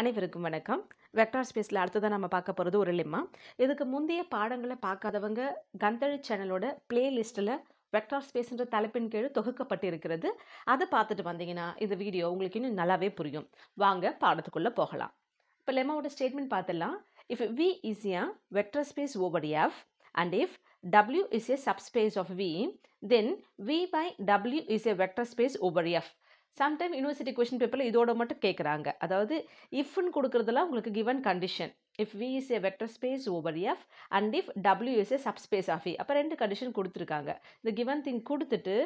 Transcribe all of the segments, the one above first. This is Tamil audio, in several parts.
அனைவருக்கும் வணக்கம் வெக்டார் ஸ்பேஸில் அடுத்ததாக நம்ம பார்க்க போகிறது ஒரு லிம்மா இதுக்கு முந்தைய பாடங்களை பார்க்காதவங்க கந்தழி சேனலோட பிளேலிஸ்ட்டில் வெக்டார் ஸ்பேஸ்ன்ற தலைப்பின் கீழ் தொகுக்கப்பட்டிருக்கிறது அதை பார்த்துட்டு வந்தீங்கன்னா இந்த வீடியோ உங்களுக்கு இன்னும் நல்லாவே புரியும் வாங்க பாடத்துக்குள்ளே போகலாம் இப்போ லெமாவோட ஸ்டேட்மெண்ட் பார்த்துடலாம் if V is a space over of and if W is a subspace of V then V by W is a vector space over of sometime university question பேப்பரில் இதோட மட்டும் கேட்குறாங்க அதாவது இஃப்னு கொடுக்குறதுலாம் உங்களுக்கு given condition if V is a vector space over F and if W is a subspace of E அப்போ ரெண்டு கண்டிஷன் கொடுத்துருக்காங்க இந்த கிவன் திங் கொடுத்துட்டு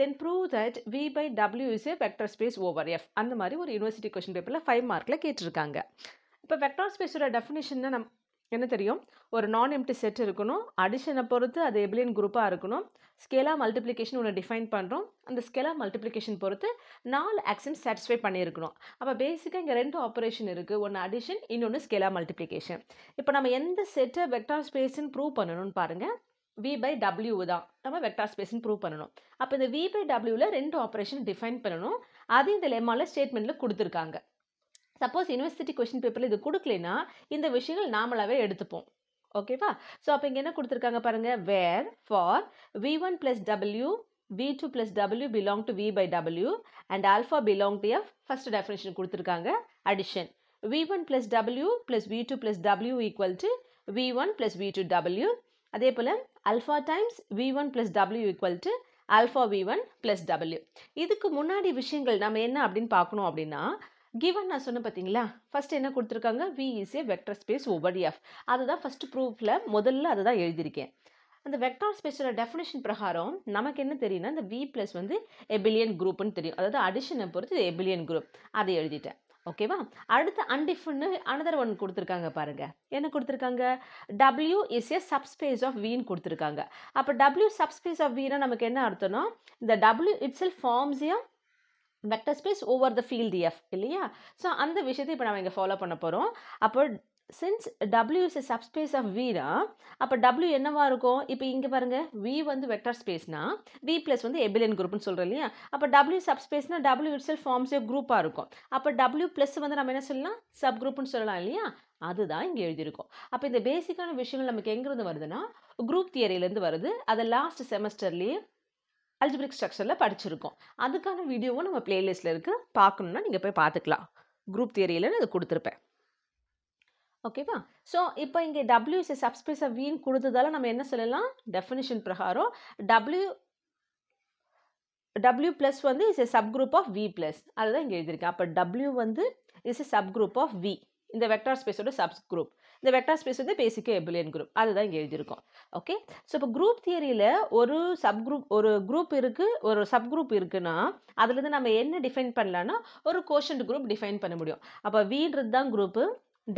தென் prove that V by W is a vector space over F அந்த மாதிரி ஒரு யூனிவர்சிட்டி கொஷின் பேப்பரில் ஃபைவ் மார்க்கில் கேட்டிருக்காங்க இப்போ வெக்டர் ஸ்பேஸோட டெஃபினேஷன்னா நம் என்ன தெரியும் ஒரு நான் எம்டி செட் இருக்கணும் அடிஷனை பொறுத்து அது எபிலியன் குரூப்பாக இருக்கணும் ஸ்கேலாக மல்டிப்ளிகேஷன் ஒன்று டிஃபைன் பண்ணுறோம் அந்த ஸ்கேலாக மல்டிப்ளிகேஷன் பொறுத்து நாலு ஆக்ஷன் சாட்டிஸ்ஃபை பண்ணியிருக்கணும் அப்போ பேசிக்காக இங்கே ரெண்டு ஆப்ரேஷன் இருக்குது ஒன்று அடிஷன் இன்னொன்று ஸ்கேலாக மல்டிப்ளிகேஷன் இப்போ நம்ம எந்த செட்டை வெக்டார் ஸ்பேஸ்ன்னு ப்ரூவ் பண்ணணும்னு பாருங்கள் வி பை டபிள்யூ தான் நம்ம வெக்டார் ஸ்பேஸ்ன்னு ப்ரூவ் பண்ணணும் அப்போ இந்த வி பை டபிள்யூவில் ரெண்டு ஆப்ரேஷன் டிஃபைன் பண்ணணும் அது இந்த லெமாவில் ஸ்டேட்மெண்ட்டில் கொடுத்துருக்காங்க சப்போஸ் யூனிவர்சிட்டி கொஷின் பேப்பரில் இது கொடுக்கலனா இந்த விஷயங்கள் நாமளாகவே எடுத்துப்போம் ஓகேவா ஸோ அப்போ இங்கே என்ன கொடுத்துருக்காங்க பாருங்கள் where for V one plus W V two plus W belong to V by W and alpha belong to F first definition கொடுத்துருக்காங்க addition V one plus W plus V two plus W equal to V one plus V two W அதே போல் alpha times V one plus W equal to alpha V one plus W இதுக்கு முன்னாடி விஷயங்கள் நம்ம என்ன அப்படின்னு பார்க்கணும் அப்படின்னா கிவன் நான் சொன்னேன் பார்த்தீங்களா ஃபஸ்ட் என்ன கொடுத்துருக்காங்க V is a vector space over F அதுதான் ஃபஸ்ட் ப்ரூஃபில் முதல்ல அதை தான் எழுதியிருக்கேன் அந்த வெக்டர் ஸ்பேஸோட டெஃபினேஷன் பிரகாரம் நமக்கு என்ன தெரியும்னா இந்த வி ப்ளஸ் வந்து எபிலியன் குரூப்னு தெரியும் அதாவது அடிஷனை பொறுத்து எபிலியன் குரூப் அதை எழுதிட்டேன் ஓகேவா அடுத்து அன்டிஃபன்னு அனதர் ஒன் கொடுத்துருக்காங்க பாருங்கள் என்ன கொடுத்துருக்காங்க W is a subspace of வின்னு கொடுத்துருக்காங்க அப்போ டபிள்யூ சப்ஸ்பேஸ் ஆஃப் வீனா நமக்கு என்ன அர்த்தம்னா இந்த W itself forms a vector space over the field F இல்லையா ஸோ அந்த விஷயத்தை இப்போ நம்ம இங்கே ஃபாலோ பண்ண போகிறோம் அப்போ since W is a subspace of வினா அப்போ டபிள்யூ என்னவாக இருக்கும் இப்போ இங்கே பாருங்கள் வி வந்து வெக்டர் ஸ்பேஸ்னா வி ப்ளஸ் வந்து எபிலியன் குரூப்னு சொல்கிறோம் இல்லையா அப்போ டபிள்யூ சப்ஸ்பேஸ்னா W itself forms a குரூப்பாக இருக்கும் அப்போ டபிள்யூ ப்ளஸ் வந்து நம்ம என்ன சொல்லலாம் சப் குரூப்னு சொல்லலாம் இல்லையா அதுதான் இங்கே எழுதியிருக்கோம் அப்போ இந்த பேசிக்கான விஷயங்கள் நமக்கு எங்கேருந்து வருதுன்னா குரூப் தியரியிலேருந்து வருது அதை லாஸ்ட் செமஸ்டர்லேயே அல்ஜிபிரிக் ஸ்ட்ரக்சரில் படிச்சிருக்கோம் அதுக்கான வீடியோவும் நம்ம பிளேலிஸ்ட்டில் இருக்குது பார்க்கணுன்னா நீங்கள் போய் பார்த்துக்கலாம் குரூப் தியரியில் அதை கொடுத்துருப்பேன் ஓகேவா ஸோ இப்போ இங்கே சப்ஸ்பேஸ் ஆஃப் வீன் கொடுத்ததால நம்ம என்ன சொல்லலாம் டெஃபினிஷன் பிரகாரம் டபிள்யூ டபிள்யூ ப்ளஸ் வந்து is a subgroup of V plus அதுதான் இங்கே எழுதியிருக்கேன் அப்போ டபிள்யூ வந்து is a subgroup of V இந்த வெக்டார் ஸ்பேஸோட சப் குரூப் இந்த வெக்டர் ஸ்பேஸ் வந்து பேசிக்கோ எபிலியன் குரூப் அதுதான் இங்கே எழுதியிருக்கோம் ஓகே ஸோ இப்போ குரூப் தியரியில் ஒரு சப் குரூப் ஒரு குரூப் இருக்குது ஒரு சப் குரூப் இருக்குன்னா அதுலேருந்து நம்ம என்ன டிஃபைன் பண்ணலான்னா ஒரு கோஷன் குரூப் டிஃபைன் பண்ண முடியும் அப்போ வீன்றது தான் குரூப்பு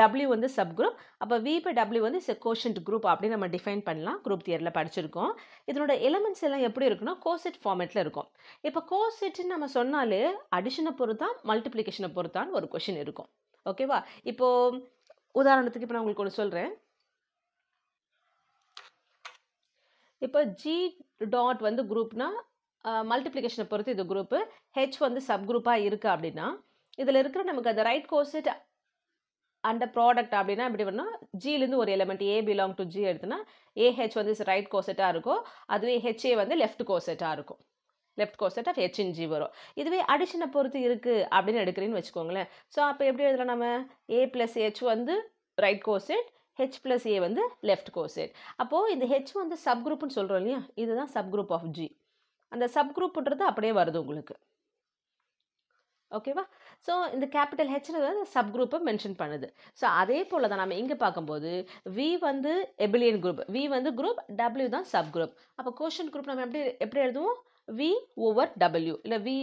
டபிள்யூ வந்து சப் குரூப் அப்போ வி பை டபிள்யூ வந்து இஸ் கோஷன்ட் குரூப் அப்படின்னு நம்ம டிஃபைன் பண்ணலாம் குரூப் தியரில் படிச்சிருக்கோம் இதனோட எலமெண்ட்ஸ் எல்லாம் எப்படி இருக்குன்னா கோசெட் ஃபார்மேட்டில் இருக்கும் இப்போ கோசெட்னு நம்ம சொன்னாலே அடிஷனை பொறுத்தான் மல்டிப்ளிகேஷனை பொறுத்தான்னு ஒரு கொஷின் இருக்கும் ஓகேவா இப்போது உதாரணத்துக்கு இப்போ நான் உங்களுக்கு ஒன்று சொல்கிறேன் இப்போ ஜி டாட் வந்து குரூப்னா மல்டிப்ளிகேஷனை பொறுத்து இது குரூப்பு ஹெச் வந்து சப் குரூப்பாக இருக்குது அப்படின்னா இதில் இருக்கிற நமக்கு அந்த ரைட் கோசட் அண்ட் ப்ராடக்ட் அப்படின்னா எப்படி பண்ணால் ஜிலேருந்து ஒரு element a belong to G எடுத்துனா ஏஹெச் வந்து ரைட் கோசெட்டாக இருக்கும் அதுவே ஹெச்ஏ வந்து லெஃப்ட் கோசெட்டாக இருக்கும் left coset of H G வரும் இதுவே அடிஷனை பொறுத்து இருக்குது அப்படின்னு எடுக்கிறீன்னு வச்சுக்கோங்களேன் ஸோ அப்போ எப்படி எழுதலாம் நம்ம ஏ ப்ளஸ் ஹெச் வந்து right coset H plus a வந்து லெஃப்ட் கோசெட் அப்போது இந்த ஹெச் வந்து சப் குரூப்னு சொல்கிறோம் இல்லையா இதுதான் குரூப் ஆஃப் ஜி அந்த சப் குரூப்ன்றது அப்படியே வருது உங்களுக்கு ஓகேவா ஸோ இந்த கேபிட்டல் ஹெச்னு குரூப்பை மென்ஷன் பண்ணுது ஸோ அதே போல் தான் நம்ம இங்கே பார்க்கும்போது வி வந்து எபிலியன் குரூப் வி வந்து குரூப் டபிள்யூ தான் சப் குரூப் அப்போ கோஷன் குரூப் நம்ம எப்படி எப்படி எழுதுவோம் வி ஓவர் டபிள்யூ இல்லை வி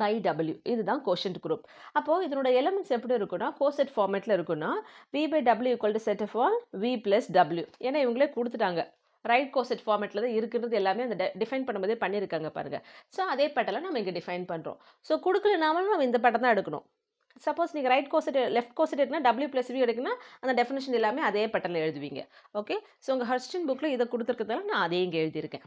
பை டபிள்யூ இதுதான் கோஷன்ட் குரூப் அப்போது இதனோட எலமெண்ட்ஸ் எப்படி இருக்குன்னா கோசெட் ஃபார்மேட்டில் இருக்குன்னா V by W equal to set of all V plus W ஏன்னா இவங்களே கொடுத்துட்டாங்க ரைட் கோசெட் ஃபார்மேட்டில் தான் இருக்கிறது எல்லாமே அந்த டிஃபைன் பண்ணும்போதே பண்ணியிருக்காங்க பாருங்கள் ஸோ அதே பட்டெல்லாம் நம்ம இங்கே டிஃபைன் பண்ணுறோம் ஸோ கொடுக்கலனாலும் நம்ம இந்த பட்டம் தான் எடுக்கணும் சப்போஸ் நீங்கள் ரைட் கோசெட் லெஃப்ட் கோசெட் எடுக்குன்னா டபிள்யூ ப்ளஸ் வி எடுக்குன்னா அந்த டெஃபினேஷன் எல்லாமே அதே பட்டனில் எழுதுவீங்க ஓகே ஸோ உங்கள் ஹர்ஸ்டன் புக்கில் இதை கொடுத்துருக்கிறதால நான் அதே இங்கே எழுதியிருக்கேன்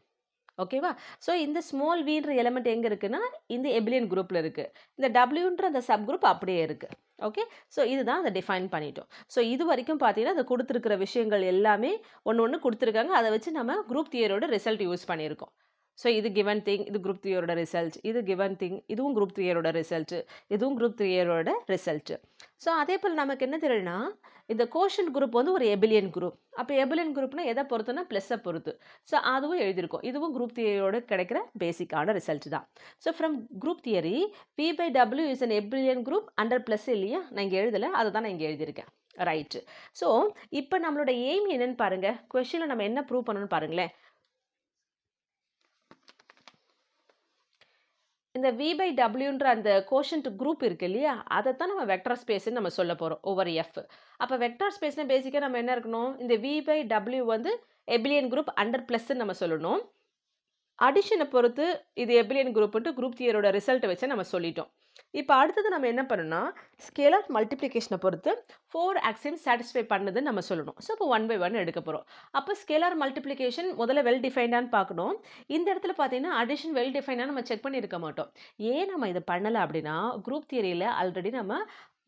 ஓகேவா ஸோ இந்த ஸ்மால் வீன்ற எலிமெண்ட் எங்கே இருக்குன்னா இந்த எபிலியன் குரூப்பில் இருக்குது இந்த டபிள்யூன்ற அந்த சப் குரூப் அப்படியே இருக்குது ஓகே ஸோ இதுதான் அதை டிஃபைன் பண்ணிட்டோம் ஸோ இது வரைக்கும் பார்த்தீங்கன்னா அதை கொடுத்துருக்கிற விஷயங்கள் எல்லாமே ஒன்று ஒன்று கொடுத்துருக்காங்க அதை வச்சு நம்ம குரூப் தியரோட ரிசல்ட் யூஸ் பண்ணியிருக்கோம் ஸோ இது கிவன் திங் இது குரூப் த்ரீயோட ரிசல்ட் இது கிவன் திங் இதுவும் குரூப் த்ரீயரோட ரிசல்ட்டு இதுவும் குரூப் த்ரீயரோட ரிசல்ட்டு ஸோ அதே போல் நமக்கு என்ன தெரியும்னா இந்த கோஷன் குரூப் வந்து ஒரு எபிலியன் குரூப் அப்போ எபிலியன் குரூப்னா எதை பொறுத்துனா ப்ளஸ்ஸை பொறுத்து ஸோ அதுவும் எழுதியிருக்கும் இதுவும் குரூப் தியரியோட கிடைக்கிற பேசிக்கான ரிசல்ட் தான் so from group theory B by W is an abelian group under plus இல்லையா நான் இங்கே எழுதலை அதை தான் நான் இங்கே எழுதியிருக்கேன் ரைட்டு ஸோ இப்போ நம்மளோட எய்ம் என்னென்னு பாருங்கள் கொஷினில் நம்ம என்ன ப்ரூவ் பண்ணணும்னு பாருங்களேன் இந்த வி பை டபிள்யூன்ற அந்த கோஷன்ட் குரூப் இருக்கு இல்லையா அதை தான் நம்ம வெக்டர் ஸ்பேஸ்ன்னு நம்ம சொல்ல போகிறோம் ஒவ்வொரு எஃப் அப்போ வெக்டர் ஸ்பேஸ்னால் பேசிக்காக நம்ம என்ன இருக்கணும் இந்த வி பை டபிள்யூ வந்து எபிலியன் குரூப் அண்டர் ப்ளஸ்ன்னு நம்ம சொல்லணும் அடிஷனை பொறுத்து இது எபிலியன் குரூப்ன்ட்டு குரூப் தியரோட ரிசல்ட்டை வச்சு நம்ம சொல்லிட்டோம் இப்போ அடுத்தது நம்ம என்ன பண்ணணும்னா ஸ்கேலார் மல்டிப்ளிகேஷனை பொறுத்து ஃபோர் ஆக்சியம் சாட்டிஸ்ஃபை பண்ணுதுன்னு நம்ம சொல்லணும் ஸோ இப்போ ஒன் பை ஒன் எடுக்க போகிறோம் அப்போ ஸ்கேலார் மல்டிப்ளிகேஷன் முதல்ல வெல் டிஃபைண்டான்னு பார்க்கணும் இந்த இடத்துல பார்த்தீங்கன்னா அடிஷன் வெல் டிஃபைனாக நம்ம செக் பண்ணியிருக்க மாட்டோம் ஏன் நம்ம இதை பண்ணலை அப்படின்னா குரூப் தியரியில் ஆல்ரெடி நம்ம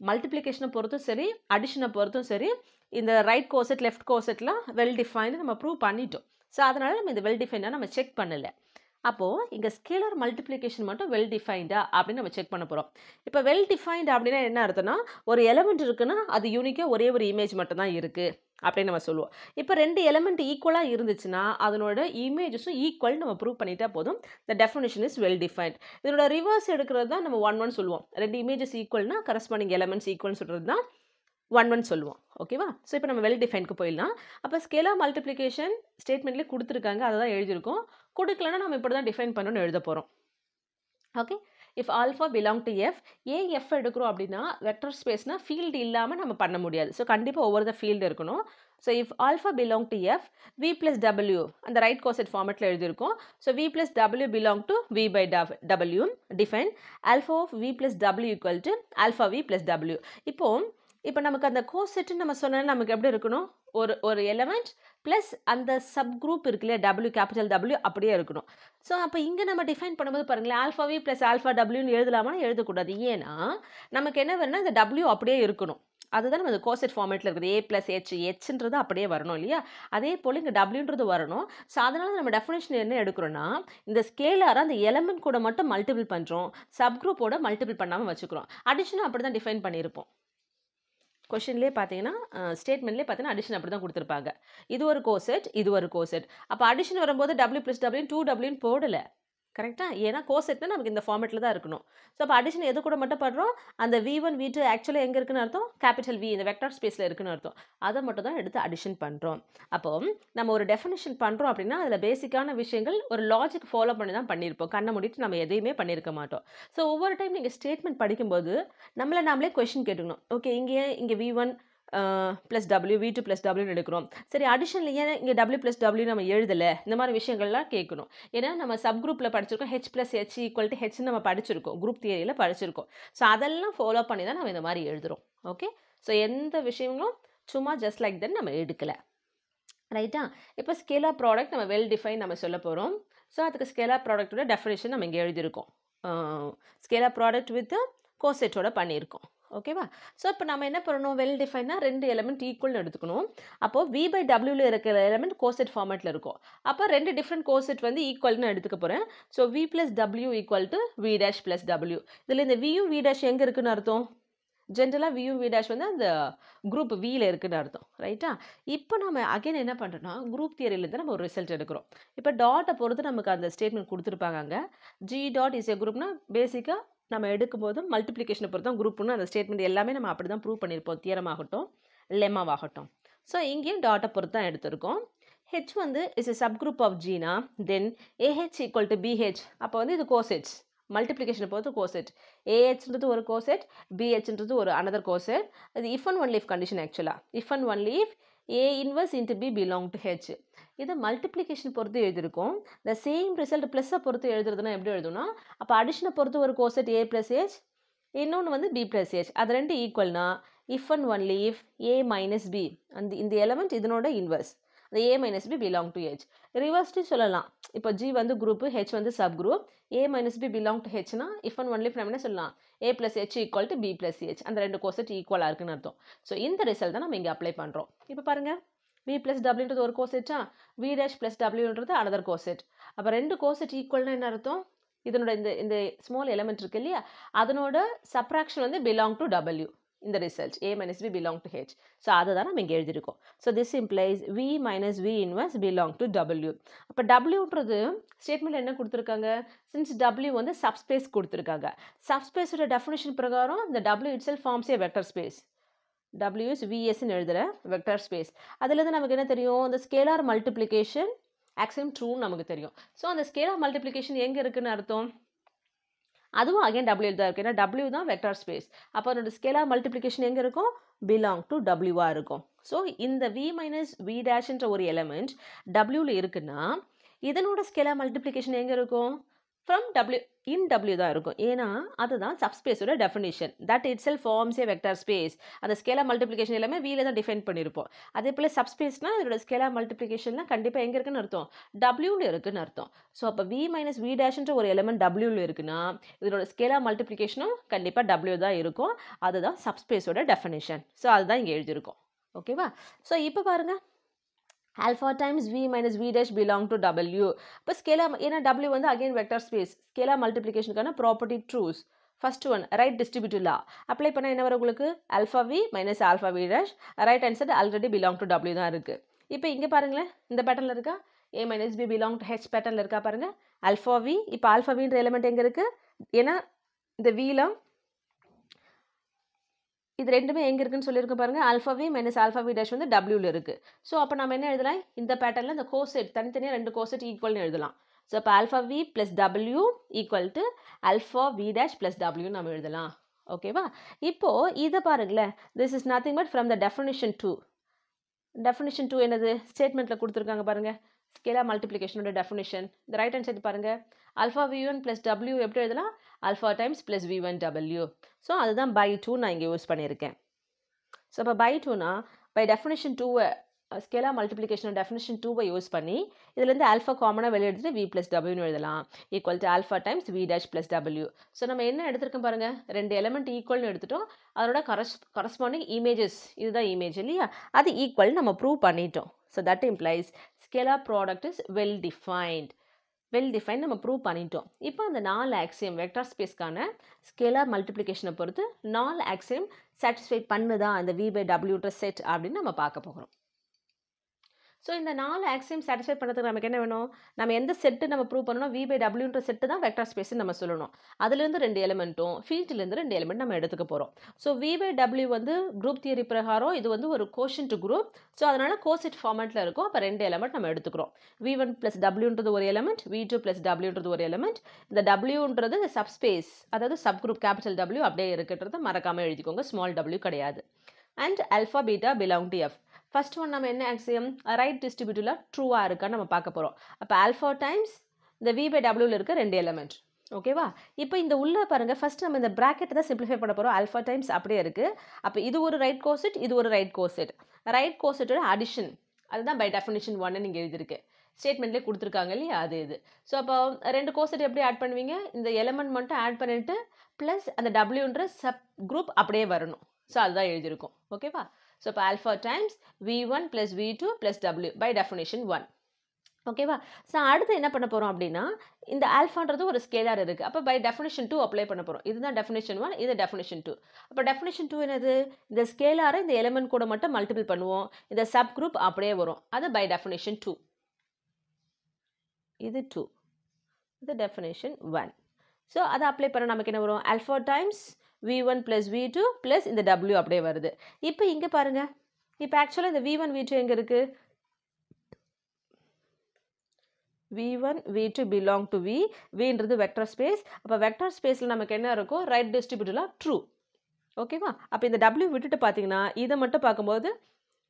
மல்டிப்ளிகேஷனை பொறுத்தும் சரி அடிஷனை பொறுத்தும் சரி இந்த ரைட் கோசட் லெஃப்ட் கோசட்லாம் வெல் டிஃபைன் நம்ம ப்ரூவ் பண்ணிட்டோம் ஸோ அதனால் நம்ம இந்த வெல் டிஃபைனாக நம்ம செக் பண்ணலை அப்போது இங்கே ஸ்கேலர் மல்டிப்ளிகேஷன் மட்டும் வெல் டிஃபைண்டா அப்படின்னு நம்ம செக் பண்ண போகிறோம் இப்போ வெல் டிஃபைண்ட் அப்படின்னா என்ன அர்த்தம்னா ஒரு எலமெண்ட் இருக்குன்னா அது யூனிக்காக ஒரே ஒரு இமேஜ் மட்டும்தான் இருக்குது அப்படின்னு நம்ம சொல்லுவோம் இப்போ ரெண்டு எலமெண்ட் ஈக்குவலாக இருந்துச்சுன்னா அதனோட இமேஜஸும் ஈக்குவல் நம்ம ப்ரூவ் பண்ணிட்டா போதும் the definition is well defined இதனோட ரிவர்ஸ் எடுக்கிறது தான் நம்ம ஒன் ஒன் சொல்லுவோம் ரெண்டு இமேஜஸ் ஈக்குவல்னா கரஸ்பாண்டிங் எலமெண்ட்ஸ் ஈக்குவல்னு சொல்கிறது தான் ஒன் ஒன் சொல்லுவோம் ஓகேவா ஸோ இப்போ நம்ம வெல் டிஃபைனுக்கு போயிடலாம் அப்போ ஸ்கேலாக மல்டிப்ளிகேஷன் ஸ்டேட்மெண்ட்லேயே கொடுத்துருக்காங்க அதை தான் எழுதியிருக்கோம் கொடுக்கலன்னா நம்ம இப்படி தான் டிஃபைன் பண்ணணும்னு எழுத போகிறோம் okay if alpha belong to F a F எடுக்கிறோம் அப்படின்னா வெக்டர் ஸ்பேஸ்னால் ஃபீல்டு இல்லாமல் நம்ம பண்ண முடியாது ஸோ கண்டிப்பாக ஒவ்வொரு ஃபீல்டு இருக்கணும் so if alpha belong to F V plus W அந்த ரைட் கோசட் ஃபார்மெட்டில் எழுதியிருக்கோம் so V plus W belong to V by W define alpha of V plus W equal to alpha V plus W இப்போது இப்போ நமக்கு அந்த கோசெட்டுன்னு நம்ம சொன்னால் நமக்கு எப்படி இருக்கணும் ஒரு ஒரு எலமெண்ட் ப்ளஸ் அந்த சப் குரூப் இல்லையா டபிள்யூ கேபிட்டல் டபிள்யூ அப்படியே இருக்கணும் ஸோ அப்போ இங்கே நம்ம டிஃபைன் பண்ணும்போது பாருங்களேன் வி ப்ளஸ் ஆல்ஃபா டபிள்யூன்னு எழுதலாமான்னு எழுதக்கூடாது ஏன்னா நமக்கு என்ன வேணும்னா இந்த டபிள்யூ அப்படியே இருக்கணும் அதுதான் நம்ம கோசெட் ஃபார்மேட்டில் இருக்குது ஏ ப்ளஸ் ஹெச் ஹெச்ன்றது அப்படியே வரணும் இல்லையா அதே போல் இங்கே டபிள்யூன்றது வரணும் ஸோ அதனால் நம்ம டெஃபினேஷன் என்ன எடுக்கிறோன்னா இந்த ஸ்கேலாராக அந்த எலமெண்ட் கூட மட்டும் மல்டிபிள் பண்ணுறோம் சப் குரூப்போட மல்டிபிள் பண்ணாமல் வச்சுக்கிறோம் அடிஷனும் அப்படி தான் டிஃபைன் பண்ணியிருப்போம் கொஷின்லேயே பார்த்தீங்கன்னா ஸ்டேட்மெண்ட்லேயே பார்த்தீங்கன்னா அடிஷன் அப்படி தான் கொடுத்துருப்பாங்க இது ஒரு கோசெட் இது ஒரு கோசெட் அப்போ அடிஷன் வரும்போது டபுள்யூ ப்ளஸ் டபுள்யூன் டூ டபிள்யூன்னு போடலை கரெக்டாக ஏன்னா கோர்ஸ் எடுத்து நமக்கு இந்த ஃபார்மேட்டில் தான் இருக்கணும் ஸோ அப்போ அடிஷன் எது கூட மட்டும் படுறோம் அந்த வி ஒன் வி டூ ஆக்சுவலாக எங்கே இருக்குன்னு அர்த்தம் கேபிட்டல் வி இந்த வெக்டார் ஸ்பேஸில் இருக்குன்னு அர்த்தம் அதை மட்டும் தான் எடுத்து அடிஷன் பண்ணுறோம் அப்போ நம்ம ஒரு டெஃபினேஷன் பண்ணுறோம் அப்படின்னா அதில் பேசிக்கான விஷயங்கள் ஒரு லாஜிக் ஃபாலோ பண்ணி தான் பண்ணியிருப்போம் கண்ணை மூடிட்டு நம்ம எதையுமே பண்ணியிருக்க மாட்டோம் ஸோ ஒவ்வொரு டைம் நீங்கள் ஸ்டேட்மெண்ட் படிக்கும்போது நம்மளை நாமளே கொஷின் கேட்டுக்கணும் ஓகே இங்கே இங்கே V one plus W V two plus டபிள்யூன்னு எடுக்கிறோம் சரி அடிஷனில் ஏன் இங்கே டபிள்யூ ப்ளஸ் டபிள்யூ நம்ம எழுதலை இந்த மாதிரி விஷயங்கள்லாம் கேட்கணும் ஏன்னா நம்ம சப் குரூப்பில் படிச்சிருக்கோம் H plus H equal to ஹெச்னு நம்ம படிச்சிருக்கோம் குரூப் தியரியில் படிச்சிருக்கோம் ஸோ அதெல்லாம் ஃபாலோ பண்ணி தான் நம்ம இந்த மாதிரி எழுதுகிறோம் ஓகே ஸோ எந்த விஷயங்களும் சும்மா ஜஸ்ட் லைக் தென் நம்ம எடுக்கலை ரைட்டா இப்போ ஸ்கேலா ப்ராடக்ட் நம்ம வெல் டிஃபைன் நம்ம சொல்ல போகிறோம் ஸோ அதுக்கு ஸ்கேலா ப்ராடக்ட்டோட டெஃபினேஷன் நம்ம இங்கே எழுதியிருக்கோம் ஸ்கேலா ப்ராடக்ட் வித் கோசெட்டோட பண்ணியிருக்கோம் ஓகேவா ஸோ இப்போ நம்ம என்ன பண்ணணும் வெல் டிஃபைனாக ரெண்டு எலமெண்ட் ஈக்குவல்னு எடுத்துக்கணும் அப்போது வி பை டபிள்யூவில் இருக்கிற எலமெண்ட் கோசெட் ஃபார்மேட்டில் இருக்கும் அப்போ ரெண்டு டிஃப்ரெண்ட் கோசெட் வந்து ஈக்குவல்னு எடுத்துக்க போகிறேன் so V plus W equal to V dash plus W இதில் இந்த வியும் வி டேஷ் எங்கே இருக்குன்னு அர்த்தம் ஜென்ரலாக வியூ வி டேஷ் வந்து அந்த குரூப் வியில் இருக்குன்னு அர்த்தம் ரைட்டா இப்போ நம்ம அகைன் என்ன பண்ணுறோன்னா குரூப் தியரியிலேருந்து நம்ம ஒரு ரிசல்ட் எடுக்கிறோம் இப்போ டாட்டை பொறுத்து நமக்கு அந்த ஸ்டேட்மெண்ட் கொடுத்துருப்பாங்க அங்கே ஜி டாட் இஸ் ஏ குரூப்னா பேசிக்காக நம்ம எடுக்கும்போது மல்டிப்ளிகேஷனை பொறுத்த குரூப்புன்னு அந்த ஸ்டேட்மெண்ட் எல்லாமே நம்ம அப்படி தான் ப்ரூவ் பண்ணியிருப்போம் தியரமாகட்டும் லெமாவாகட்டும் ஸோ இங்கேயும் டாட்டை பொறுத்து தான் எடுத்திருக்கோம் ஹெச் வந்து is a subgroup of ஜீனா then a H equal to b H அப்போ வந்து இது கோசெட்ஸ் மல்டிப்ளிகேஷனை பொறுத்து கோசெட் ஏஹெச்ன்றது ஒரு கோசெட் பிஹெச்ன்றது ஒரு அனதர் கோசெட் அது if and only if condition ஆக்சுவலாக if and only if a inverse into b belong to H இதை மல்டிப்ளிகேஷன் பொறுத்து எழுதியிருக்கோம் இந்த சேம் ரிசல்ட் ப்ளஸ்ஸை பொறுத்து எழுதுறதுனா எப்படி எழுதணும் அப்போ அடிஷனை பொறுத்து ஒரு கோசெட் ஏ ப்ளஸ் ஹெச் இன்னொன்று வந்து பி ப்ளஸ் ஹெச் அது ரெண்டு ஈக்குவல்னா if and only if a minus b அந்த இந்த எலமெண்ட் இதனோட இன்வர்ஸ் அந்த a minus B belong to H ரிவர்ஸ்டு சொல்லலாம் இப்போ ஜி வந்து குரூப் ஹெச் வந்து subgroup a minus B belong to ஹெச்னா இஃப் அண்ட் ஒன்லி நம்ம என்ன சொல்லலாம் a plus H equal to b plus H அந்த ரெண்டு கோசெட் ஈக்குவலாக இருக்குன்னு அர்த்தம் ஸோ இந்த ரிசல்ட் தான் நம்ம இங்கே அப்ளை பண்ணுறோம் இப்போ பாருங்கள் வி பிளஸ் டபிள்யூன்றது ஒரு கோசெட்டா வி டேஷ் பிளஸ் டபிள்யூன்றது அனதர் கோசெட் அப்போ ரெண்டு கோசெட் ஈக்குவல்னா என்ன அர்த்தம் இதனோட இந்த இந்த ஸ்மால் எலமெண்ட் இருக்கு இல்லையா அதனோட சப்ராக்ஷன் வந்து பிலாங் டு டபிள்யூ இந்த result A minus B belong to H so அதை தான் நம்ம இங்கே எழுதியிருக்கோம் so this implies V minus V inverse belong to W அப்போ டபிள்யூன்றது ஸ்டேட்மெண்ட் என்ன கொடுத்துருக்காங்க சின்ஸ் டபிள்யூ வந்து சப்ஸ்பேஸ் கொடுத்துருக்காங்க சப்ஸ்பேஸோட டெஃபினேஷன் பிரகாரம் இந்த W itself forms a vector space டபிள்யூஸ் விஎஸ்ன்னு எழுதுகிற வெக்டர் ஸ்பேஸ் அதுலேருந்து நமக்கு என்ன தெரியும் இந்த ஸ்கேலார் மல்டிப்ளிகேஷன் ஆக்சிடம் ட்ரூன்னு நமக்கு தெரியும் ஸோ அந்த ஸ்கேலார் மல்டிப்ளிகேஷன் எங்கே இருக்குதுன்னு அர்த்தம் அதுவும் அகேன் டபிள்யூ தான் இருக்குது ஏன்னா டபிள்யூ தான் வெக்டார் ஸ்பேஸ் அப்போ அதோட ஸ்கேலாக மல்டிப்ளிகேஷன் எங்கே இருக்கும் பிலாங் டு டபிள்யூவாக இருக்கும் ஸோ இந்த வி மைனஸ் வி டேஷ்ன்ற ஒரு எலமெண்ட் டபிள்யூவில் இருக்குன்னா இதனோட ஸ்கேலாக மல்டிப்ளிகேஷன் எங்கே இருக்கும் ஃப்ரம் டபிள்யூ இன் டபிள்யூ தான் இருக்கும் ஏன்னா அதுதான் சப்ஸ்பேஸோட definition that itself forms a vector space அந்த ஸ்கேலா மல்டிப்ளிகேஷன் எல்லாமே வீல தான் டிஃபைன் பண்ணியிருப்போம் அதே போல் சப்ஸ்பேஸ்னால் அதோட ஸ்கேலா மல்டிப்ளிகேஷன்லாம் கண்டிப்பாக எங்கே இருக்குன்னு அர்த்தம் டபிள்யூன்னு இருக்குன்னு அர்த்தம் ஸோ அப்போ வி மைனஸ் வி டேஷ்ன்ற ஒரு எலமெண்ட் டபிள்யூவில் இருக்குன்னா இதோட ஸ்கேலா மல்டிப்ளிகேஷனும் கண்டிப்பாக டபிள்யூ தான் இருக்கும் அதுதான் சப்ஸ்பேஸோட டெஃபினேஷன் ஸோ அதுதான் இங்கே எழுதியிருக்கோம் ஓகேவா ஸோ இப்போ பாருங்கள் alpha times V minus V dash belong to W இப்போ ஸ்கேலா ஏன்னா டபிள்யூ வந்து அகைன் வெக்டர் ஸ்பேஸ் ஸ்கேலா மல்டிப்ளிகேஷனுக்கான property trues first one right distributive law apply பண்ணால் என்ன வரும் உங்களுக்கு alpha V minus alpha V dash right answer already belong to W தான் இருக்குது இப்போ இங்கே பாருங்களேன் இந்த பேட்டர்னில் இருக்கா A minus B belong to H பேட்டர்னில் இருக்கா பாருங்கள் ஆல்ஃபா வி இப்போ ஆல்ஃபா வின்ற எலிமெண்ட் எங்கே இருக்குது ஏன்னா இந்த வீலம் இது ரெண்டுமே எங்கே இருக்குன்னு சொல்லியிருக்கோம் பாருங்கள் ஆல்ஃபாவி மைனஸ் ஆல்ஃபாவி டேஷ் வந்து டபிள்யூவில் இருக்குது ஸோ அப்போ நம்ம என்ன எழுதலாம் இந்த பேட்டர்னில் இந்த கோசெட் தனித்தனியாக ரெண்டு கோசெட் ஈக்குவல்னு எழுதலாம் ஸோ அப்போ alpha V plus W equal to alpha V dash plus W நம்ம எழுதலாம் ஓகேவா இப்போது இதை பாருங்களேன் this is nothing but from the definition two definition two என்னது ஸ்டேட்மெண்ட்டில் கொடுத்துருக்காங்க பாருங்கள் ஸ்கேலா மல்டிப்ளிகேஷனோட டெஃபினேஷன் இந்த ரைட் ஹேண்ட் சைடு பாருங்கள் alpha V one plus W எப்படி எழுதலாம் alpha times plus V one W so அதுதான் பை டூ நான் இங்கே யூஸ் பண்ணியிருக்கேன் ஸோ இப்போ பை டூனா பை டெஃபினேஷன் டூவை ஸ்கேலா மல்டிப்ளிகேஷனோட டெஃபினேஷன் டூவை யூஸ் பண்ணி இதுலேருந்து ஆல்ஃபா காமனாக வெளியே எடுத்துகிட்டு வி ப்ளஸ் டபுள்யூனு எழுதலாம் equal to alpha times V dash plus W so நம்ம என்ன எடுத்துருக்கோம் பாருங்கள் ரெண்டு எலமெண்ட் ஈக்குவல்னு எடுத்துட்டோம் அதோட கரஸ் கரஸ்பாண்டிங் இமேஜஸ் இதுதான் இமேஜ் இல்லையா அது ஈக்குவல் நம்ம ப்ரூவ் பண்ணிட்டோம் so that implies scalar product is well defined well define நம்ம ப்ரூவ் பண்ணிட்டோம் இப்போ அந்த நாலு ஆக்சியம் வெக்டார் ஸ்பேஸ்க்கான ஸ்கேலார் மல்டிப்ளிகேஷனை பொறுத்து நாலு ஆக்சியம் சாட்டிஸ்ஃபை பண்ணுதா அந்த வி பை டபிள்யூட்ர செட் அப்படின்னு நம்ம பார்க்க போகிறோம் ஸோ இந்த நாலு ஆக்சியம் சாட்டிஸ்ஃபை பண்ணுறதுக்கு நமக்கு என்ன வேணும் நம்ம எந்த செட்டு நம்ம ப்ரூவ் பண்ணணும் வி பை டபிள்யூன்ற செட்டு தான் வெக்டர் ஸ்பேஸ்னு நம்ம சொல்லணும் அதுலேருந்து ரெண்டு எலிமெண்ட்டும் ஃபீல்ட்லேருந்து ரெண்டு எலிமெண்ட் நம்ம எடுத்துக்க போகிறோம் ஸோ வி பை டபிள்யூ வந்து குரூப் தியரி பிரகாரம் இது வந்து ஒரு கோஷன் டு குரூப் ஸோ அதனால் கோசெட் ஃபார்மெட்டில் இருக்கும் அப்போ ரெண்டு எலிமெண்ட் நம்ம எடுத்துக்கிறோம் வி ஒன் ப்ளஸ் டபிள்யூன்றது ஒரு எலிமெண்ட் வி டூ ப்ளஸ் டபிள்யூன்றது ஒரு எலிமெண்ட் இந்த டபிள்யூன்றது இந்த சப்ஸ்பேஸ் அதாவது சப் குரூப் கேபிட்டல் டபிள்யூ அப்படியே இருக்குன்றதை மறக்காமல் எழுதிக்கோங்க ஸ்மால் டபிள்யூ கிடையாது and alpha beta belong to F first one நம்ம என்ன ஆக்சியம் ரைட் டிஸ்ட்ரிபியூட்டில் ட்ரூவாக இருக்கான்னு நம்ம பார்க்க போகிறோம் அப்போ ஆல்ஃபா டைம்ஸ் இந்த வி பை டபிள்யூவில் இருக்க ரெண்டு எலமெண்ட் ஓகேவா இப்போ இந்த உள்ளே பாருங்கள் ஃபஸ்ட் நம்ம இந்த ப்ராக்கெட்டை தான் சிம்பிளிஃபை பண்ண போகிறோம் ஆல்ஃபா டைம்ஸ் அப்படியே இருக்குது அப்போ இது ஒரு ரைட் கோசெட் இது ஒரு ரைட் கோசெட் ரைட் கோசெட்டோட அடிஷன் அதுதான் பை டெஃபினேஷன் ஒன்று நீங்கள் எழுதியிருக்கு ஸ்டேட்மெண்ட்லேயே கொடுத்துருக்காங்க இல்லையா அது இது ஸோ அப்போ ரெண்டு கோசெட் எப்படி ஆட் பண்ணுவீங்க இந்த எலமெண்ட் மட்டும் ஆட் பண்ணிவிட்டு ப்ளஸ் அந்த டபிள்யூன்ற சப் குரூப் அப்படியே வரணும் ஸோ அதுதான் எழுதியிருக்கோம் ஓகேவா ஸோ இப்போ alpha times V one plus V two plus W by definition one ஓகேவா ஸோ அடுத்து என்ன பண்ணப் போகிறோம் அப்படின்னா இந்த ஆல்ஃபான்றது ஒரு ஸ்கேலார் இருக்குது அப்போ பை definition டூ அப்ளை பண்ண போகிறோம் இதுதான் definition ஒன் இது definition 2. அப்போ definition டூ என்னது இந்த ஸ்கேலாரை இந்த element கூட மட்டும் மல்டிபிள் பண்ணுவோம் இந்த சப் குரூப் அப்படியே வரும் அது பை definition டூ இது டூ இது definition ஒன் ஸோ அதை அப்ளை பண்ண நமக்கு என்ன வரும் alpha times V one plus V two plus இந்த டபுள்யூ அப்படியே வருது இப்போ இங்கே பாருங்கள் இப்போ ஆக்சுவலாக இந்த வி ஒன் வி டூ எங்கே இருக்குது V one V two belong to V வின்றது வெக்டர் ஸ்பேஸ் அப்போ வெக்டர் ஸ்பேஸில் நமக்கு என்ன இருக்கும் ரைட் டிஸ்ட்ரிபியூட்டில் ட்ரூ ஓகேவா அப்போ இந்த டபிள்யூ விட்டுட்டு பார்த்தீங்கன்னா இதை மட்டும் பார்க்கும்போது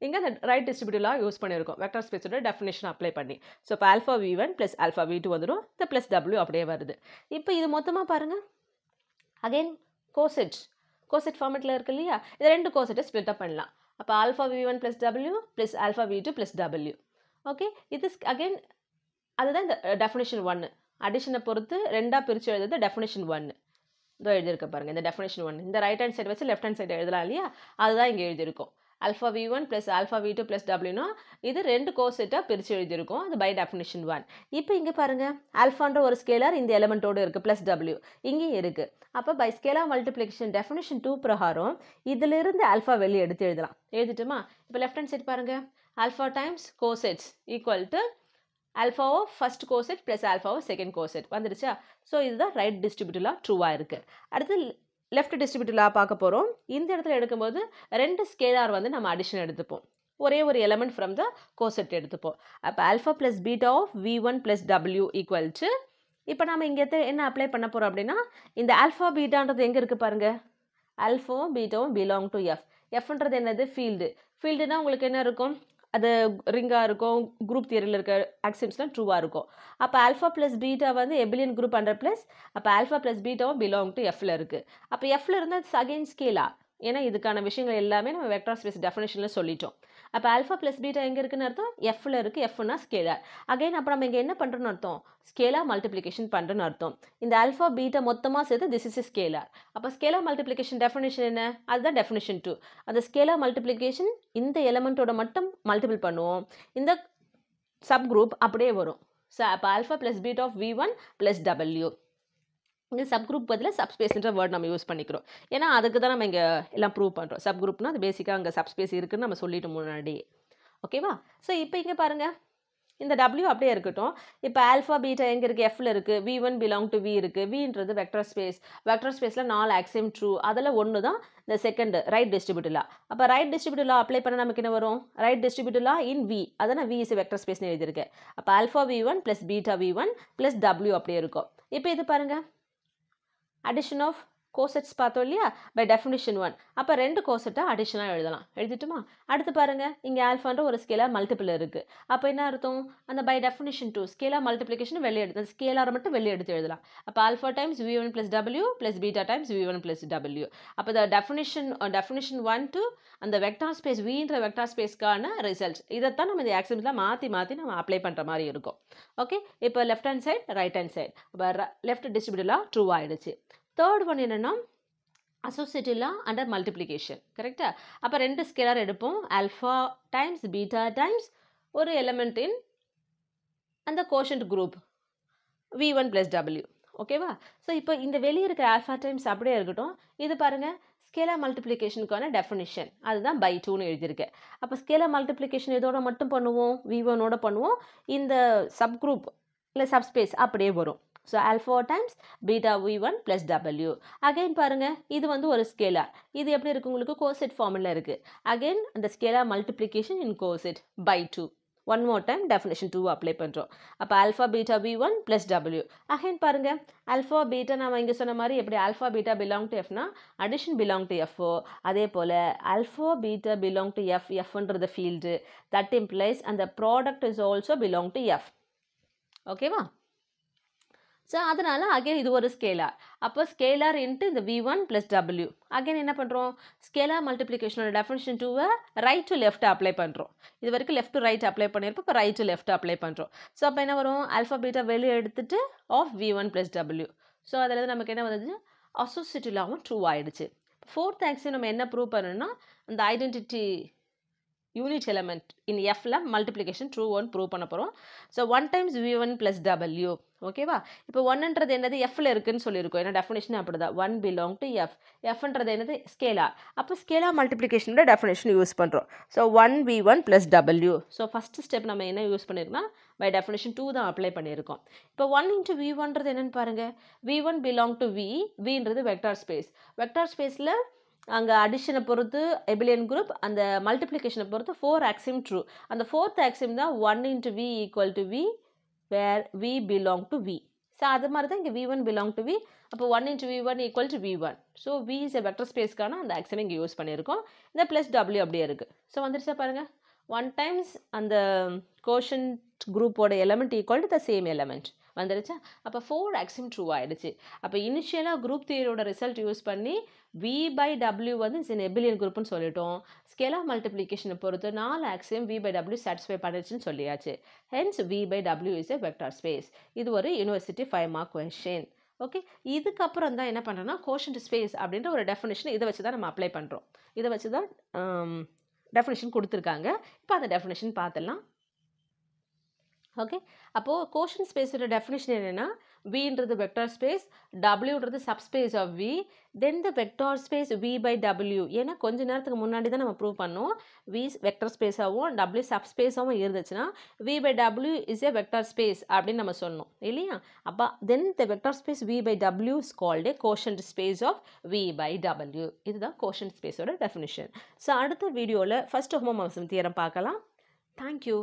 இங்கே அந்த ரைட் டிஸ்ட்ரிபியூட்டிவ்லாம் யூஸ் பண்ணியிருக்கோம் வெக்டர் ஸ்பேஸோட டெஃபினேஷன் அப்ளை பண்ணி ஸோ இப்போ alpha V one plus alpha V two வந்துடும் இந்த ப்ளஸ் டபிள்யூ அப்படியே வருது இப்போ இது மொத்தமாக பாருங்கள் அகெயின் கோசெட் கோசெட் ஃபார்மெட்டில் இருக்கு இல்லையா இது ரெண்டு கோசெட்டை ஸ்பிளிட் அப் பண்ணலாம் அப்போ alpha V one plus W plus alpha V two plus W okay இது அகெயின் அதுதான் இந்த டெஃபினேஷன் ஒன்று அடிஷனை பொறுத்து ரெண்டாக பிரித்து எழுதுறது டெஃபினேஷன் ஒன்று இதோ எழுதியிருக்க பாருங்கள் இந்த டெஃபினேஷன் ஒன்று இந்த ரைட் ஹேண்ட் சைடு வச்சு லெஃப்ட் ஹேண்ட் சைடு எழுதலாம் இல்லையா அதுதான் இங்கே எழுதியிருக்கோம் alpha V one plus alpha V two plus டபுள்யூனோ இது ரெண்டு கோசெட்டாக பிரித்து எழுதியிருக்கும் அது பை டெஃபினிஷன் ஒன் இப்போ இங்கே பாருங்கள் ஆல்ஃபான்ற ஒரு ஸ்கேலார் இந்த எலமெண்ட்டோடு இருக்குது ப்ளஸ் டபுள்யூ இங்கேயும் இருக்குது அப்போ by scalar multiplication definition two பிரகாரம் இதிலிருந்து ஆல்ஃபா வெளியே எடுத்து எழுதலாம் எழுதிட்டுமா இப்போ லெஃப்ட் ஹேண்ட் சைட் பாருங்கள் alpha times cosets equal to alpha of first coset plus alpha of வந்துடுச்சா ஸோ இதுதான் ரைட் டிஸ்ட்ரிபியூட்டிவ்லாம் ட்ரூவாக இருக்குது அடுத்து லெஃப்ட் டிஸ்ட்ரிபியூட்டிவ் பார்க்க போகிறோம் இந்த இடத்துல எடுக்கும்போது ரெண்டு ஸ்கேலார் வந்து நம்ம அடிஷன் எடுத்துப்போம் ஒரே ஒரு எலமெண்ட் ஃப்ரம் த கோசெட் எடுத்துப்போம் அப்போ alpha plus beta of V one plus W equal to இப்போ நம்ம இங்கே என்ன அப்ளை பண்ண போகிறோம் அப்படின்னா இந்த ஆல்ஃபா பீட்டான்றது எங்கே இருக்குது பாருங்கள் ஆல்ஃபாவும் பீட்டாவும் பிலாங் டு எஃப் எஃப்ன்றது என்னது ஃபீல்டு ஃபீல்டுனால் உங்களுக்கு என்ன இருக்கும் அது ரிங்காக இருக்கும் குரூப் தியரியில் இருக்க ஆக்சிம்ஸ்லாம் ட்ரூவாக இருக்கும் அப்போ ஆல்ஃபா ப்ளஸ் பீட்டா வந்து எபிலியன் குரூப் ஹண்ட்ரட் ப்ளஸ் அப்போ ஆல்ஃபா ப்ளஸ் பீட்டாவும் பிலாங் டு எஃப்ல இருக்குது அப்போ எஃப்ல இருந்தால் அகைன் ஸ்கேலா ஏன்னா இதுக்கான விஷயங்கள் எல்லாமே நம்ம வெக்டார் ஸ்பேஸ் டெஃபினேஷனில் சொல்லிட்டோம் அப்போ ஆல்ஃபா ப்ளஸ் பீட்டா எங்கே இருக்குன்னு அர்த்தம் எஃப்ல இருக்குது எஃப்னா ஸ்கேலார் அகைன் அப்போ நம்ம இங்கே என்ன பண்ணுறோன்னு அர்த்தம் ஸ்கேலா மல்டிப்ளிகேஷன் பண்ணுறோன்னு அர்த்தம் இந்த ஆல்ஃபா பீட்டா மொத்தமாக சேர்த்து திஸ் இஸ் ஸ்கேலார் அப்போ ஸ்கேலா மல்டிப்ளிகேஷன் டெஃபினேஷன் என்ன அதுதான் டெஃபினேஷன் டூ அந்த ஸ்கேலா மல்டிப்ளிகேஷன் இந்த எலமெண்ட்டோட மட்டும் மல்டிபிள் பண்ணுவோம் இந்த சப் குரூப் அப்படியே வரும் ஸோ அப்போ alpha plus beta of V one plus W இங்கே சப் குரூப் பதில் சப்ஸ்பேஸ்ன்ற வேர்ட் நம்ம யூஸ் பண்ணிக்கிறோம் ஏன்னா அதுக்கு தான் நம்ம இங்கே எல்லாம் ப்ரூவ் பண்ணுறோம் சப் குரூப்னா அது பேசிக்காக அங்கே சப்ஸ்பேஸ் இருக்குன்னு நம்ம சொல்லிட்டு முன்னாடி ஓகேவா ஸோ இப்போ இங்கே பாருங்கள் இந்த டபிள்யூ அப்படியே இருக்கட்டும் இப்போ ஆல்ஃபா பீட்டா எங்கே இருக்குது எஃப்ல இருக்குது V one belong to V இருக்குது வீன்றது வெக்டர் ஸ்பேஸ் வெக்டர் ஸ்பேஸில் நாலு ஆக்சிம் ட்ரூ அதில் ஒன்று தான் இந்த செகண்ட் ரைட் டிஸ்ட்ரிபியூட்டிலா அப்போ ரைட் டிஸ்ட்ரிபியூட்டிலா அப்ளை பண்ண நமக்கு என்ன வரும் ரைட் டிஸ்ட்ரிபியூட்டிலா இன் வி அதை நான் வி இஸ் வெக்டர் ஸ்பேஸ்னு எழுதியிருக்கேன் அப்போ alpha V one plus beta V one plus W அப்படியே இருக்கும் இப்போ இது பாருங்கள் addition of கோசெட்ஸ் பார்த்தோம் இல்லையா பை டெஃபினிஷன் ஒன் அப்போ ரெண்டு கோசட்டை அடிஷனாக எழுதலாம் எழுதிட்டுமா அடுத்து பாருங்கள் இங்கே ஆல்ஃபான்ற ஒரு ஸ்கேலாக மல்டிபிள் இருக்குது அப்போ என்ன அர்த்தம் அந்த பை டெஃபினிஷன் டூ ஸ்கேலாக மல்டிப்ளிகேஷன் வெளியே எடுத்து ஸ்கேலாக மட்டும் வெளியே எடுத்து எழுதலாம் அப்போ alpha times V one plus W plus beta times V one plus W அப்போ the definition definition one to அந்த வெக்டார் ஸ்பேஸ் வின்ற வெக்டார் ஸ்பேஸ்க்கான ரிசல்ட்ஸ் இதைத்தான் நம்ம இந்த ஆக்சிடென்ட்லாம் மாற்றி மாற்றி நம்ம அப்ளை பண்ணுற மாதிரி இருக்கும் ஓகே இப்போ left hand side right hand side left டிஸ்ட்ரிபியூட்டெலாம் ட்ரூ ஆகிடுச்சு தேர்ட் ஒன் என்னென்னா அசோசியேட்டிவ்லா அண்டர் மல்டிப்ளிகேஷன் கரெக்டா அப்போ ரெண்டு ஸ்கேலர் எடுப்போம் அல்ஃபா டைம்ஸ் பீட்டா டைம்ஸ் ஒரு எலமெண்ட் இன் அந்த quotient group V one plus W ஓகேவா ஸோ இப்போ இந்த வெளியே இருக்கிற ஆல்ஃபா டைம்ஸ் அப்படியே இருக்கட்டும் இது பாருங்கள் ஸ்கேலா மல்டிப்ளிகேஷனுக்கான டெஃபினிஷன் அதுதான் பை டூன்னு எழுதியிருக்கேன் அப்போ ஸ்கேலா மல்டிப்ளிகேஷன் இதோட மட்டும் பண்ணுவோம் வி ஒனோட பண்ணுவோம் இந்த சப் குரூப் இல்லை சப்ஸ்பேஸ் அப்படியே வரும் so alpha times beta V one plus W again பாருங்கள் இது வந்து ஒரு ஸ்கேலார் இது எப்படி இருக்குது உங்களுக்கு கோசெட் ஃபார்மில் இருக்குது அகைன் அந்த scalar multiplication in coset by two one more time definition two apply பண்ணுறோம் அப்போ alpha beta B one plus W again பாருங்கள் அல்ஃபா பீட்டா நான் இங்கே சொன்ன மாதிரி எப்படி ஆல்ஃபா பீட்டா பிலாங் டு எஃப்னா அடிஷன் பிலாங் டு எஃப்ஓ அதே போல் alpha beta belong to F எஃப்ன்றது ஃபீல்டு தட் இம்ப்ளைஸ் அந்த product is also belong to F ஓகேவா ஸோ அதனால் அகைன் இது ஒரு ஸ்கேலார் அப்போ ஸ்கேலார் இன்ட்டு இந்த V one plus W again என்ன பண்ணுறோம் ஸ்கேலார் மல்டிப்ளிகேஷனோட டெஃபினேஷன் டூவை ரைட் டு லெஃப்ட் அப்ளை பண்ணுறோம் இது வரைக்கும் லெஃப்ட் டு ரைட் அப்ளை பண்ணியிருப்போம் இப்போ ரைட் டு லெஃப்ட் அப்ளை பண்ணுறோம் ஸோ அப்போ என்ன வரும் அல்ஃபாபீட்டா வெளியே எடுத்துட்டு of V one plus W so அதில் நமக்கு என்ன வந்தது அசோசிட்டிலாகவும் ட்ரூ ஆகிடுச்சு ஃபோர்த் ஆக்சியம் நம்ம என்ன ப்ரூவ் பண்ணணும்னா இந்த ஐடென்டிட்டி யூனிட் எலமெண்ட் இன் எஃப்ல மல்டிப்ளிகேஷன் ட்ரூ ஒன் ப்ரூவ் பண்ண போகிறோம் so one times V one plus W ஓகேவா இப்போ ஒன்ன்றது என்னது எஃப்ல இருக்குன்னு சொல்லியிருக்கோம் ஏன்னா டெஃபினேஷன் அப்படி தான் ஒன் பிலாங் டு எஃப் எஃப்ன்றது என்னது ஸ்கேலா அப்போ ஸ்கேலா மல்டிப்ளிகேஷனோட டெஃபினேஷன் யூஸ் பண்ணுறோம் so one V one plus W so first step நம்ம என்ன யூஸ் பண்ணியிருக்கோம்னா பை டெஃபினேஷன் டூ தான் அப்ளை பண்ணியிருக்கோம் இப்போ ஒன் இன்ட்டு வி ஒன்றது என்னென்னு பாருங்கள் V one belong to V வின்றது வெக்டார் ஸ்பேஸ் வெக்டார் ஸ்பேஸில் அங்கே அடிஷனை பொறுத்து எபிலியன் குரூப் அந்த மல்டிப்ளிகேஷனை பொறுத்து ஃபோர் ஆக்சிம் ட்ரூ அந்த ஃபோர்த் ஆக்சிம் தான் one into we equal to V where V belong to V so அது மாதிரி தான் இங்கே V one belong to V அப்போ one into V one equal to V one so V is a vector ஸ்பேஸ்க்கான அந்த ஆக்சிம் இங்கே யூஸ் பண்ணியிருக்கோம் இந்த ப்ளஸ் டபிள்யூ அப்படியே இருக்குது ஸோ வந்துருச்சா பாருங்கள் ஒன் டைம்ஸ் அந்த கோஷன் குரூப்போட element equal to the same element வந்துருச்சா அப்போ ஃபோர் ஆக்சிம் ட்ரூ ஆயிடுச்சு அப்போ இனிஷியலாக குரூப் தியரியோட ரிசல்ட் யூஸ் பண்ணி வி பை டபிள்யூ வந்து இஸ் இன் எபிலியன் குரூப்னு சொல்லிட்டோம் ஸ்கேல் மல்டிப்ளிகேஷனை பொறுத்து நாலு axiom V by W satisfy பண்ணுச்சுன்னு சொல்லியாச்சு hence V by W is a vector space இது ஒரு university five mark question okay இதுக்கப்புறம் தான் என்ன பண்ணுறோம்னா கோஷன் ஸ்பேஸ் அப்படின்ற ஒரு டெஃபினேஷன் இதை வச்சு தான் நம்ம அப்ளை பண்ணுறோம் இதை வச்சு தான் டெஃபினேஷன் um, கொடுத்துருக்காங்க இப்போ அந்த டெஃபினேஷன் பார்த்துடலாம் ஓகே அப்போது கோஷன் ஸ்பேஸோட டெஃபினேஷன் என்னென்னா வின்றது வெக்டார் ஸ்பேஸ் டபிள்யூன்றது subspace of V then the vector space V by W ஏன்னா கொஞ்ச நேரத்துக்கு முன்னாடி தான் நம்ம ப்ரூவ் பண்ணோம் வி வெக்டார் ஸ்பேஸாகவும் டபிள்யூ சப்ஸ்பேஸாகவும் இருந்துச்சுன்னா V by W is a vector space அப்படின்னு நம்ம சொன்னோம் இல்லையா அப்போ then the vector space V by W is called quotient space of V by W இதுதான் கோஷன்ட் ஸ்பேஸோட டெஃபினிஷன் ஸோ அடுத்த வீடியோவில் ஃபஸ்ட் ஹோமோமாசம் தியரம் பார்க்கலாம் தேங்க்யூ